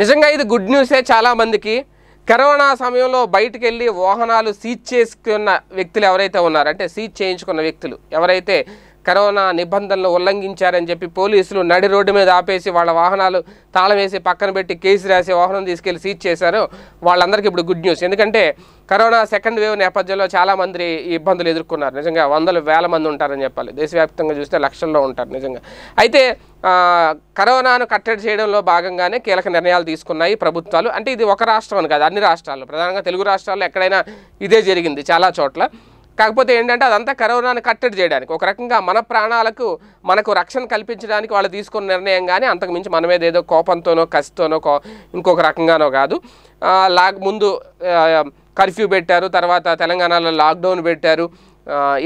నిజంగా ఇది గుడ్ న్యూసే చాలామందికి కరోనా సమయంలో బయటికి వెళ్ళి వాహనాలు సీజ్ చేసుకున్న వ్యక్తులు ఎవరైతే ఉన్నారంటే సీజ్ చేయించుకున్న వ్యక్తులు ఎవరైతే కరోనా నిబంధనలు ఉల్లంఘించారని చెప్పి పోలీసులు నడి రోడ్డు మీద ఆపేసి వాళ్ళ వాహనాలు తాళం వేసి పక్కన పెట్టి కేసు రాసి వాహనం తీసుకెళ్లి సీజ్ చేశారు వాళ్ళందరికీ ఇప్పుడు గుడ్ న్యూస్ ఎందుకంటే కరోనా సెకండ్ వేవ్ నేపథ్యంలో చాలామంది ఇబ్బందులు ఎదుర్కొన్నారు నిజంగా వందల వేల మంది ఉంటారని చెప్పాలి దేశవ్యాప్తంగా చూస్తే లక్షల్లో ఉంటారు నిజంగా అయితే కరోనాను కట్టడి చేయడంలో భాగంగానే కీలక నిర్ణయాలు తీసుకున్నాయి ప్రభుత్వాలు అంటే ఇది ఒక రాష్ట్రం అని కాదు అన్ని రాష్ట్రాలు ప్రధానంగా తెలుగు రాష్ట్రాల్లో ఎక్కడైనా ఇదే జరిగింది చాలా చోట్ల కాకపోతే ఏంటంటే అదంతా కరోనాను కట్టడి చేయడానికి ఒక రకంగా మన ప్రాణాలకు మనకు రక్షణ కల్పించడానికి వాళ్ళు తీసుకున్న నిర్ణయం కానీ అంతకుమించి మన మీద ఏదో కోపంతోనో కసితోనో ఇంకొక రకంగానో కాదు లా ముందు కర్ఫ్యూ పెట్టారు తర్వాత తెలంగాణలో లాక్డౌన్ పెట్టారు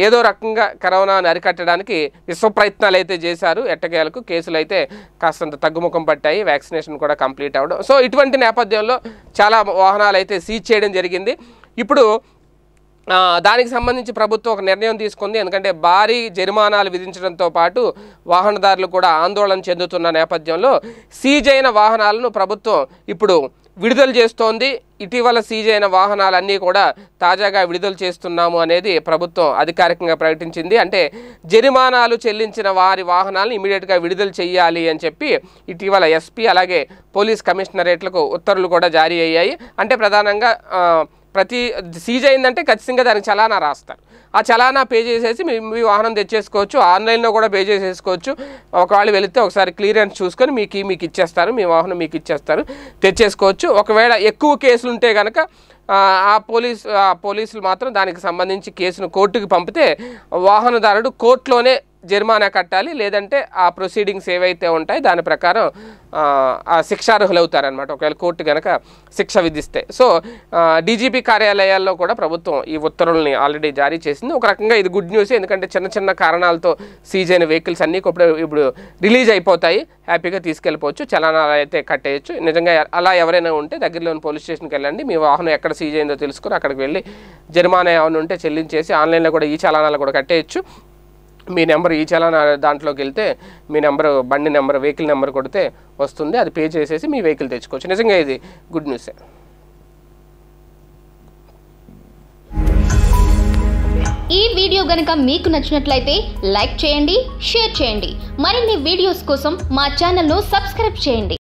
ఏదో రకంగా కరోనాను అరికట్టడానికి విశ్వ ప్రయత్నాలు అయితే చేశారు ఎట్టకేలకు కేసులు అయితే కాస్తంత తగ్గుముఖం పట్టాయి వ్యాక్సినేషన్ కూడా కంప్లీట్ అవ్వడం సో ఇటువంటి నేపథ్యంలో చాలా వాహనాలు అయితే సీజ్ చేయడం జరిగింది ఇప్పుడు దానికి సంబంధించి ప్రభుత్వం ఒక నిర్ణయం తీసుకుంది ఎందుకంటే భారీ జరిమానాలు విధించడంతో పాటు వాహనదారులు కూడా ఆందోళన చెందుతున్న నేపథ్యంలో సీజ్ అయిన వాహనాలను ప్రభుత్వం ఇప్పుడు విడుదల చేస్తోంది ఇటీవల సీజ్ అయిన వాహనాలన్నీ కూడా తాజాగా విడుదల చేస్తున్నాము అనేది ప్రభుత్వం అధికారికంగా ప్రకటించింది అంటే జరిమానాలు చెల్లించిన వారి వాహనాలను ఇమీడియట్గా విడుదల చేయాలి అని చెప్పి ఇటీవల ఎస్పీ అలాగే పోలీస్ కమిషనరేట్లకు ఉత్తర్వులు కూడా జారీ అయ్యాయి అంటే ప్రధానంగా ప్రతి సీజ్ అయిందంటే ఖచ్చితంగా దానికి చలానా రాస్తారు ఆ చలానా పే చేసేసి మీ మీ వాహనం తెచ్చేసుకోవచ్చు ఆన్లైన్లో కూడా పే చేసేసుకోవచ్చు ఒకవేళ వెళితే ఒకసారి క్లియరెన్స్ చూసుకొని మీకు మీకు ఇచ్చేస్తారు మీ వాహనం మీకు ఇచ్చేస్తారు తెచ్చేసుకోవచ్చు ఒకవేళ ఎక్కువ కేసులు ఉంటే కనుక ఆ పోలీసు ఆ పోలీసులు మాత్రం దానికి సంబంధించి కేసును కోర్టుకు పంపితే వాహనదారుడు కోర్టులోనే జరిమానా కట్టాలి లేదంటే ఆ ప్రొసీడింగ్స్ ఏవైతే ఉంటాయి దాని ప్రకారం శిక్షార్హులవుతారనమాట ఒకవేళ కోర్టు కనుక శిక్ష విధిస్తే సో డీజీపీ కార్యాలయాల్లో కూడా ప్రభుత్వం ఈ ఉత్తర్వుల్ని ఆల్రెడీ జారీ చేసింది ఒక రకంగా ఇది గుడ్ న్యూస్ ఎందుకంటే చిన్న చిన్న కారణాలతో సీజ్ అయిన వెహికల్స్ అన్నీ ఇప్పుడు రిలీజ్ అయిపోతాయి హ్యాపీగా తీసుకెళ్ళిపోవచ్చు చలనాలు అయితే కట్టేయచ్చు నిజంగా అలా ఎవరైనా ఉంటే దగ్గరలోని పోలీస్ స్టేషన్కి వెళ్ళండి మీ వాహనం ఎక్కడ సీజ్ అయిందో తెలుసుకుని అక్కడికి వెళ్ళి జరిమానా ఏమైనా ఉంటే చెల్లించేసి ఆన్లైన్లో కూడా ఈ చలనాలు కూడా కట్టేయచ్చు మీ నెంబర్ ఈ చలానా దాంట్లోకి వెళ్తే మీ నెంబర్ బండి నెంబర్ వెహికల్ నెంబర్ కొడితే వస్తుంది అది పే చేసేసి మీ వెహికల్ తెచ్చుకోవచ్చు నిజంగా ఇది గుడ్ న్యూసే ఈ వీడియో గనక మీకు నచ్చినట్లయితే లైక్ చేయండి షేర్ చేయండి మరిన్ని వీడియోస్ కోసం మా ఛానల్ను సబ్స్క్రైబ్ చేయండి